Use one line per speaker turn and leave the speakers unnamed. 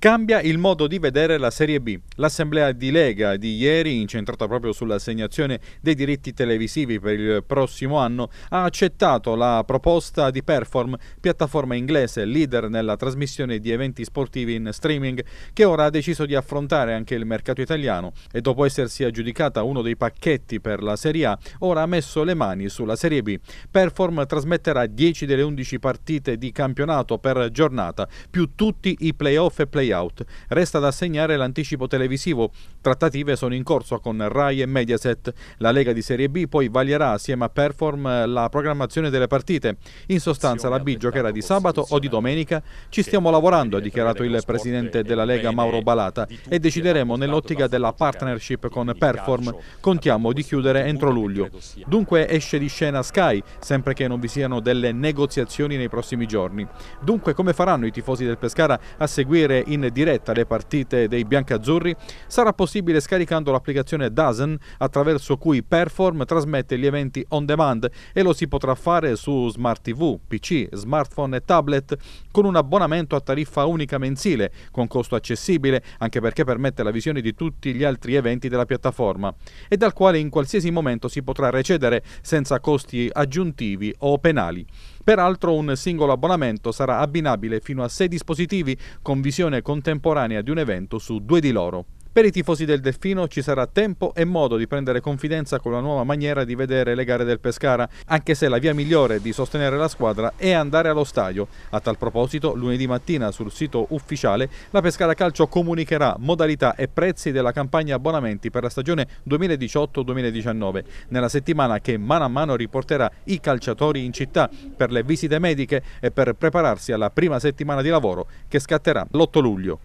Cambia il modo di vedere la Serie B. L'assemblea di Lega di ieri, incentrata proprio sull'assegnazione dei diritti televisivi per il prossimo anno, ha accettato la proposta di Perform, piattaforma inglese leader nella trasmissione di eventi sportivi in streaming, che ora ha deciso di affrontare anche il mercato italiano e dopo essersi aggiudicata uno dei pacchetti per la Serie A, ora ha messo le mani sulla Serie B. Perform trasmetterà 10 delle 11 partite di campionato per giornata, più tutti i playoff e play playout. Resta da segnare l'anticipo televisivo. Trattative sono in corso con Rai e Mediaset. La Lega di Serie B poi vaglierà assieme a Perform la programmazione delle partite. In sostanza la B giocherà di sabato o di domenica. Ci stiamo lavorando, ha dichiarato il presidente della Lega Mauro Balata e decideremo nell'ottica della partnership con Perform. Contiamo di chiudere entro luglio. Dunque esce di scena Sky, sempre che non vi siano delle negoziazioni nei prossimi giorni. Dunque come faranno i tifosi del Pescara a seguire in in diretta le partite dei biancazzurri sarà possibile scaricando l'applicazione Dazen attraverso cui Perform trasmette gli eventi on demand e lo si potrà fare su smart TV, PC, smartphone e tablet con un abbonamento a tariffa unica mensile con costo accessibile anche perché permette la visione di tutti gli altri eventi della piattaforma e dal quale in qualsiasi momento si potrà recedere senza costi aggiuntivi o penali. Peraltro un singolo abbonamento sarà abbinabile fino a sei dispositivi con visione contemporanea di un evento su due di loro. Per i tifosi del Delfino ci sarà tempo e modo di prendere confidenza con la nuova maniera di vedere le gare del Pescara, anche se la via migliore di sostenere la squadra è andare allo stadio. A tal proposito, lunedì mattina sul sito ufficiale la Pescara Calcio comunicherà modalità e prezzi della campagna abbonamenti per la stagione 2018-2019, nella settimana che mano a mano riporterà i calciatori in città per le visite mediche e per prepararsi alla prima settimana di lavoro che scatterà l'8 luglio.